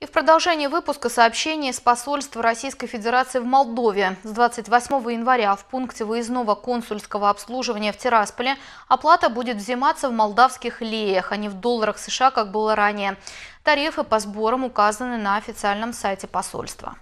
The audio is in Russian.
И в продолжении выпуска сообщение с посольства Российской Федерации в Молдове. С 28 января в пункте выездного консульского обслуживания в Тирасполе оплата будет взиматься в молдавских леях, а не в долларах США, как было ранее. Тарифы по сборам указаны на официальном сайте посольства.